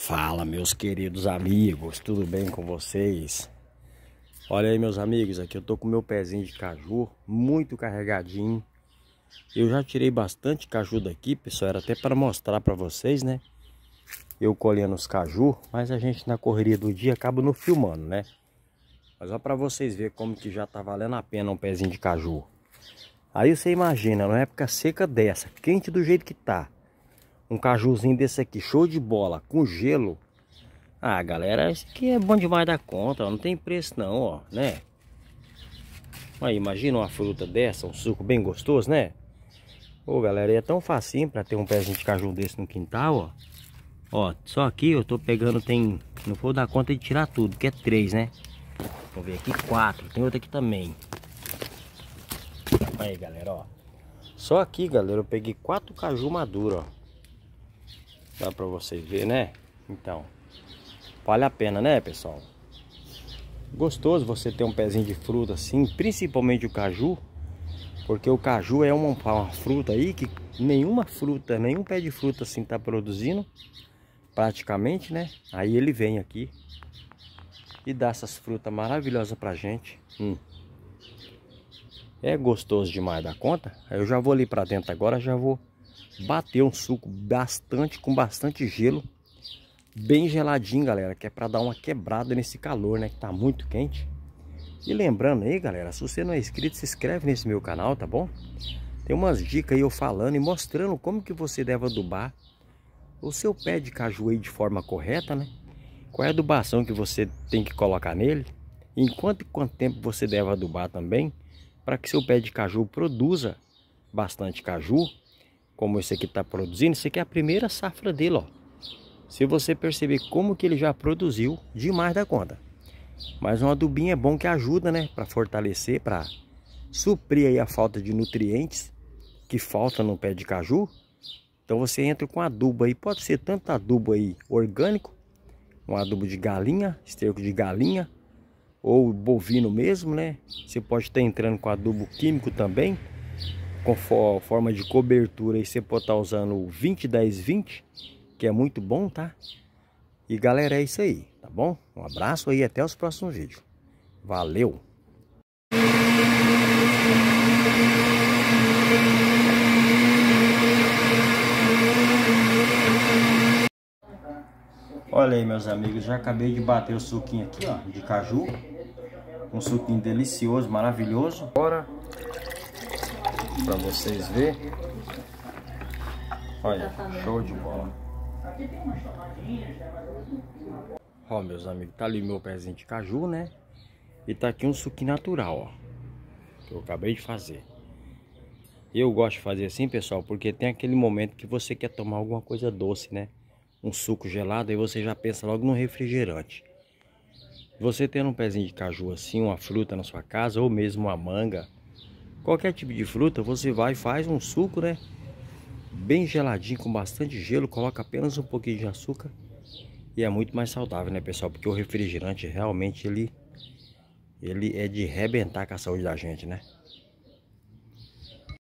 Fala, meus queridos amigos, tudo bem com vocês? Olha aí, meus amigos, aqui eu tô com meu pezinho de caju, muito carregadinho. Eu já tirei bastante caju daqui, pessoal, era até para mostrar para vocês, né? Eu colhendo os caju, mas a gente na correria do dia acaba não filmando, né? Mas só para vocês ver como que já tá valendo a pena um pezinho de caju. Aí você imagina, numa época seca dessa, quente do jeito que tá, um cajuzinho desse aqui, show de bola, com gelo. Ah, galera, isso aqui é bom demais da conta, ó, não tem preço não, ó, né? Aí, imagina uma fruta dessa, um suco bem gostoso, né? Ô, galera, é tão facinho para ter um pezinho de caju desse no quintal, ó. Ó, só aqui eu tô pegando, tem... Não vou dar conta de tirar tudo, que é três, né? Vamos ver aqui, quatro. Tem outro aqui também. Aí, galera, ó. Só aqui, galera, eu peguei quatro caju maduro, ó. Dá pra vocês ver, né? Então, vale a pena, né, pessoal? Gostoso você ter um pezinho de fruta assim, principalmente o caju, porque o caju é uma, uma fruta aí que nenhuma fruta, nenhum pé de fruta assim tá produzindo, praticamente, né? Aí ele vem aqui e dá essas frutas maravilhosas pra gente. Hum. É gostoso demais da conta. Eu já vou ali pra dentro agora, já vou Bater um suco bastante, com bastante gelo. Bem geladinho, galera, que é para dar uma quebrada nesse calor, né? Que tá muito quente. E lembrando aí, galera, se você não é inscrito, se inscreve nesse meu canal, tá bom? Tem umas dicas aí eu falando e mostrando como que você deve adubar o seu pé de caju aí de forma correta, né? Qual é a adubação que você tem que colocar nele? Enquanto e quanto tempo você deve adubar também? Para que seu pé de caju produza bastante caju como esse aqui está produzindo, isso aqui é a primeira safra dele, ó. Se você perceber como que ele já produziu demais da conta. Mas um adubinho é bom que ajuda, né? Para fortalecer, para suprir aí a falta de nutrientes que falta no pé de caju. Então você entra com adubo aí. Pode ser tanto adubo aí orgânico, um adubo de galinha, esterco de galinha, ou bovino mesmo, né? Você pode estar entrando com adubo químico também com forma de cobertura e você pode estar tá usando o 20-10-20, que é muito bom, tá? E galera, é isso aí, tá bom? Um abraço aí até os próximos vídeos. Valeu! Olha aí, meus amigos, já acabei de bater o suquinho aqui, ó, de caju. Um suquinho delicioso, maravilhoso. agora para vocês ver. Olha, show de bola. Ó, meus amigos, tá ali meu pezinho de caju, né? E tá aqui um suquinho natural, ó. Que eu acabei de fazer. Eu gosto de fazer assim, pessoal, porque tem aquele momento que você quer tomar alguma coisa doce, né? Um suco gelado, aí você já pensa logo no refrigerante. Você tendo um pezinho de caju assim, uma fruta na sua casa, ou mesmo uma manga, Qualquer tipo de fruta, você vai e faz um suco, né? Bem geladinho, com bastante gelo, coloca apenas um pouquinho de açúcar. E é muito mais saudável, né, pessoal? Porque o refrigerante realmente ele, ele é de rebentar com a saúde da gente, né?